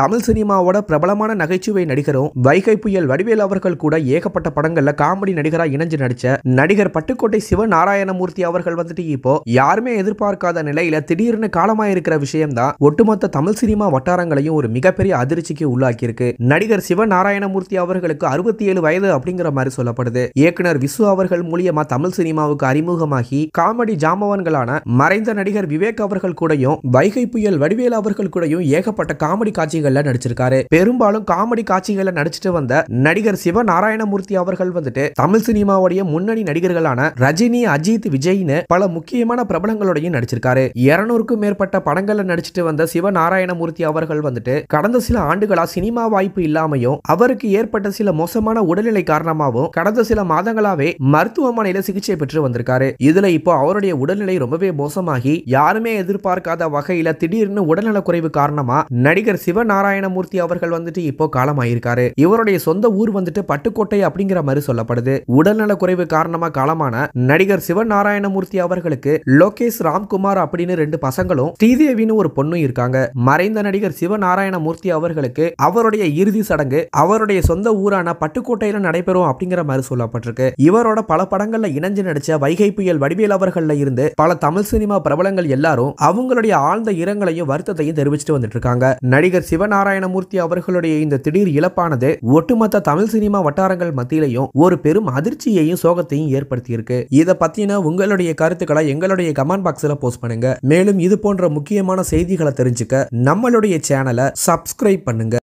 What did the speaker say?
தமிழ் சினிமாவோட பிரபலமான நகைச்சுவை நடிகரும் வைகை புயல் வடிவேல் அவர்கள் கூட ஏகப்பட்ட படங்கள்ல காமெடி நடிகரா இணைஞ்சு நடிச்ச நடிகர் பட்டுக்கோட்டை சிவ நாராயணமூர்த்தி அவர்கள் வந்துட்டு இப்போ யாருமே எதிர்பார்க்காத நிலையில திடீர்னு காலமாயிருக்கிற விஷயம் தான் ஒட்டுமொத்த தமிழ் சினிமா வட்டாரங்களையும் ஒரு மிகப்பெரிய அதிர்ச்சிக்கு உள்ளாக்கி இருக்கு நடிகர் சிவ நாராயணமூர்த்தி அவர்களுக்கு அறுபத்தி ஏழு வயது அப்படிங்கிற மாதிரி சொல்லப்படுது இயக்குனர் விசு அவர்கள் மூலியமா தமிழ் சினிமாவுக்கு அறிமுகமாகி காமெடி ஜாமவான்களான மறைந்த நடிகர் விவேக் அவர்கள் கூடயும் வைகை புயல் வடிவேல் அவர்கள் கூடயும் ஏகப்பட்ட காமெடி காட்சிகள் படங்கள்ல நடிச்சிருக்காரு பெரும்பாலும் காமெடி காட்சிகள்ல நடிச்சிட்டு வந்த நடிகர் சிவ நாராயணமூர்த்தி அவர்கள் வந்துட்டு தமிழ் சினிமாவுடைய முன்னணி நடிகர்களான ரஜினி அஜித் விஜய்னு பல முக்கியமான பிரபலங்களோடையும் நடிச்சிருக்காரு இருநூறுக்கும் மேற்பட்ட படங்கள்ல நடிச்சிட்டு வந்த சிவ நாராயணமூர்த்தி அவர்கள் வந்துட்டு கடந்த சில ஆண்டுகளா சினிமா வாய்ப்பு இல்லாமையும் அவருக்கு ஏற்பட்ட சில மோசமான உடல்நிலை காரணமாகவும் கடந்த சில மாதங்களாவே மருத்துவமனையில சிகிச்சை பெற்று வந்திருக்காரு இதுல இப்போ அவருடைய உடல்நிலை ரொம்பவே மோசமாகி யாருமே எதிர்பார்க்காத வகையில திடீர்னு குறைவு காரணமா நடிகர் சிவநாராயண நாராயணமூர்த்தி அவர்கள் வந்துட்டு இப்போ காலமாயிருக்காரு இவருடைய சொந்த ஊர் வந்துட்டு பட்டுக்கோட்டை அப்படிங்கிற மாதிரி சொல்லப்படுது உடல்நல குறைவு காரணமா காலமான நடிகர் சிவன் நாராயணமூர்த்தி அவர்களுக்கு லோகேஷ் ராம்குமார் அப்படின்னு ரெண்டு பசங்களும் ஸ்ரீதேவின்னு ஒரு பொண்ணும் இருக்காங்க மறைந்த நடிகர் சிவநாராயணமூர்த்தி அவர்களுக்கு அவருடைய இறுதி சடங்கு அவருடைய சொந்த ஊரான பட்டுக்கோட்டையில நடைபெறும் அப்படிங்கிற மாதிரி சொல்லப்பட்டிருக்கு இவரோட பல படங்கள்ல இணைஞ்சு நடிச்ச வைகை புயல் வடிவேல் அவர்கள் இருந்து பல தமிழ் சினிமா பிரபலங்கள் எல்லாரும் அவங்களுடைய ஆழ்ந்த இரங்கலையும் வருத்தத்தையும் தெரிவிச்சுட்டு வந்துட்டு இருக்காங்க நடிகர் சிவ சிவநாராயணமூர்த்தி அவர்களுடைய இந்த திடீர் இழப்பானது ஒட்டுமொத்த தமிழ் சினிமா வட்டாரங்கள் மத்தியிலையும் ஒரு பெரும் அதிர்ச்சியையும் சோகத்தையும் ஏற்படுத்தியிருக்கு இதை பத்தின உங்களுடைய கருத்துக்களை எங்களுடைய கமெண்ட் பாக்ஸ்ல போஸ்ட் பண்ணுங்க மேலும் இது போன்ற முக்கியமான செய்திகளை தெரிஞ்சுக்க நம்மளுடைய சேனலை சப்ஸ்கிரைப் பண்ணுங்க